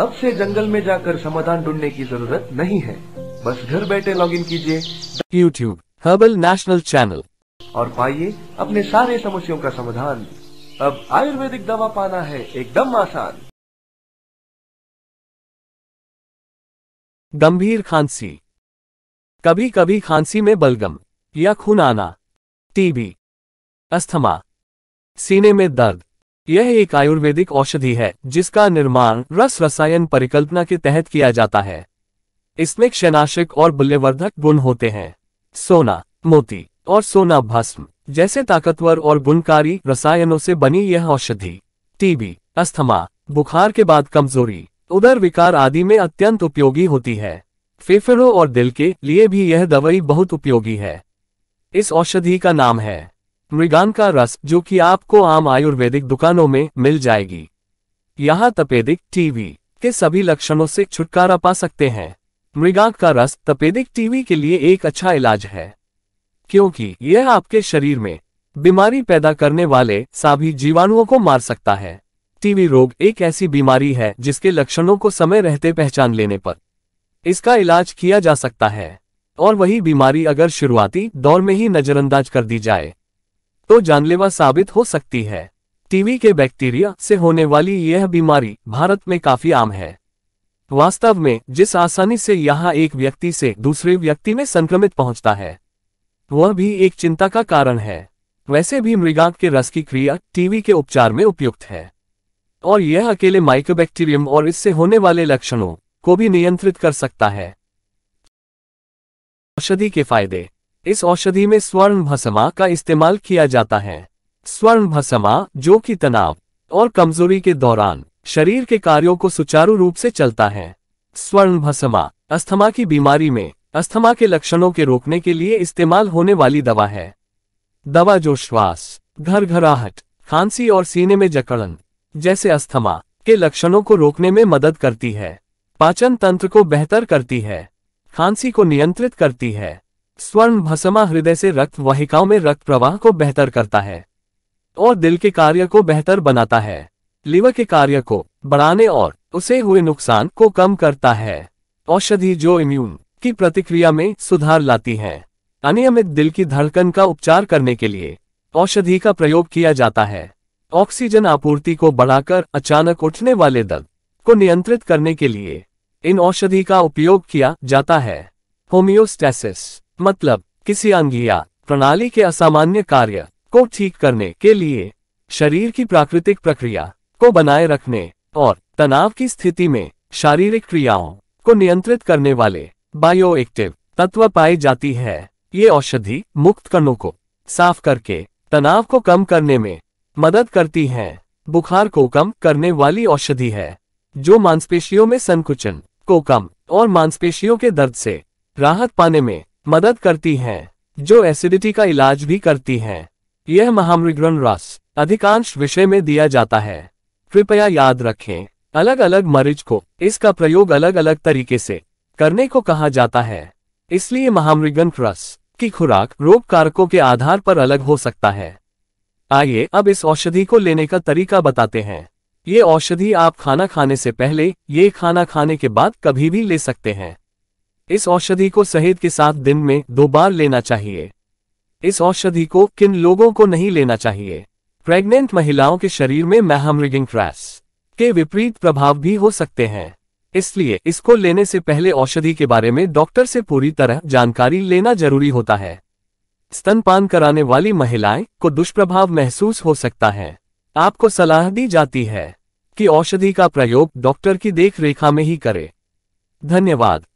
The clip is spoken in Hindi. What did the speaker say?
अब से जंगल में जाकर समाधान ढूंढने की जरूरत नहीं है बस घर बैठे लॉगिन कीजिए यूट्यूब हर्बल नेशनल चैनल और पाइए अपने सारे समस्याओं का समाधान अब आयुर्वेदिक दवा पाना है एकदम आसान गंभीर खांसी कभी कभी खांसी में बलगम या खून आना टीबी अस्थमा सीने में दर्द यह एक आयुर्वेदिक औषधि है जिसका निर्माण रस रसायन परिकल्पना के तहत किया जाता है इसमें क्षनाशक और बुल्यवर्धक गुण होते हैं सोना मोती और सोना भस्म जैसे ताकतवर और गुणकारी रसायनों से बनी यह औषधि टीबी अस्थमा बुखार के बाद कमजोरी उदर विकार आदि में अत्यंत उपयोगी होती है फेफड़ों और दिल के लिए भी यह दवाई बहुत उपयोगी है इस औषधि का नाम है मृगान का रस जो कि आपको आम आयुर्वेदिक दुकानों में मिल जाएगी यहाँ तपेदिक टीवी के सभी लक्षणों से छुटकारा पा सकते हैं मृगांक का रस तपेदिक टीवी के लिए एक अच्छा इलाज है क्योंकि यह आपके शरीर में बीमारी पैदा करने वाले सभी जीवाणुओं को मार सकता है टीवी रोग एक ऐसी बीमारी है जिसके लक्षणों को समय रहते पहचान लेने पर इसका इलाज किया जा सकता है और वही बीमारी अगर शुरुआती दौर में ही नजरअंदाज कर दी जाए तो जानलेवा साबित हो सकती है टीवी के बैक्टीरिया से होने वाली यह बीमारी भारत में काफी आम है वास्तव में जिस आसानी से यहाँ एक व्यक्ति से दूसरे व्यक्ति में संक्रमित पहुंचता है वह भी एक चिंता का कारण है वैसे भी मृगांक के रस की क्रिया टीवी के उपचार में उपयुक्त है और यह अकेले माइकोबैक्टीरियम और इससे होने वाले लक्षणों को भी नियंत्रित कर सकता है औषधि के फायदे इस औषधि में स्वर्ण भसमा का इस्तेमाल किया जाता है स्वर्ण भसमा जो कि तनाव और कमजोरी के दौरान शरीर के कार्यों को सुचारू रूप से चलता है स्वर्ण भसमा अस्थमा की बीमारी में अस्थमा के लक्षणों के रोकने के लिए इस्तेमाल होने वाली दवा है दवा जो श्वास घर घराहट खांसी और सीने में जकड़न जैसे अस्थमा के लक्षणों को रोकने में मदद करती है पाचन तंत्र को बेहतर करती है खांसी को नियंत्रित करती है स्वर्ण भसमा हृदय से रक्त वाहिकाओं में रक्त प्रवाह को बेहतर करता है और दिल के कार्य को बेहतर बनाता है लिवर के कार्य को बढ़ाने और उसे हुए नुकसान को कम करता है औषधि जो इम्यून की प्रतिक्रिया में सुधार लाती है अनियमित दिल की धड़कन का उपचार करने के लिए औषधि का प्रयोग किया जाता है ऑक्सीजन आपूर्ति को बढ़ाकर अचानक उठने वाले दर्द को नियंत्रित करने के लिए इन औषधि का उपयोग किया जाता है होमियोस्टेसिस मतलब किसी अंग या प्रणाली के असामान्य कार्य को ठीक करने के लिए शरीर की प्राकृतिक प्रक्रिया को बनाए रखने और तनाव की स्थिति में शारीरिक क्रियाओं को नियंत्रित करने वाले एक्टिव तत्व पाई जाती है ये औषधि मुक्त कणों को साफ करके तनाव को कम करने में मदद करती हैं बुखार को कम करने वाली औषधि है जो मांसपेशियों में संकुचन को कम और मांसपेशियों के दर्द से राहत पाने में मदद करती हैं जो एसिडिटी का इलाज भी करती हैं यह महामृगन रस अधिकांश विषय में दिया जाता है कृपया याद रखें अलग अलग मरीज को इसका प्रयोग अलग अलग तरीके से करने को कहा जाता है इसलिए महामृगन रस की खुराक रोग कारकों के आधार पर अलग हो सकता है आइए अब इस औषधि को लेने का तरीका बताते हैं ये औषधि आप खाना खाने से पहले ये खाना खाने के बाद कभी भी ले सकते हैं इस औषधि को सहेद के साथ दिन में दो बार लेना चाहिए इस औषधि को किन लोगों को नहीं लेना चाहिए प्रेग्नेंट महिलाओं के शरीर में मैहमरिगिंग क्रैश के विपरीत प्रभाव भी हो सकते हैं इसलिए इसको लेने से पहले औषधि के बारे में डॉक्टर से पूरी तरह जानकारी लेना जरूरी होता है स्तनपान कराने वाली महिलाएं को दुष्प्रभाव महसूस हो सकता है आपको सलाह दी जाती है कि औषधि का प्रयोग डॉक्टर की देखरेखा में ही करें धन्यवाद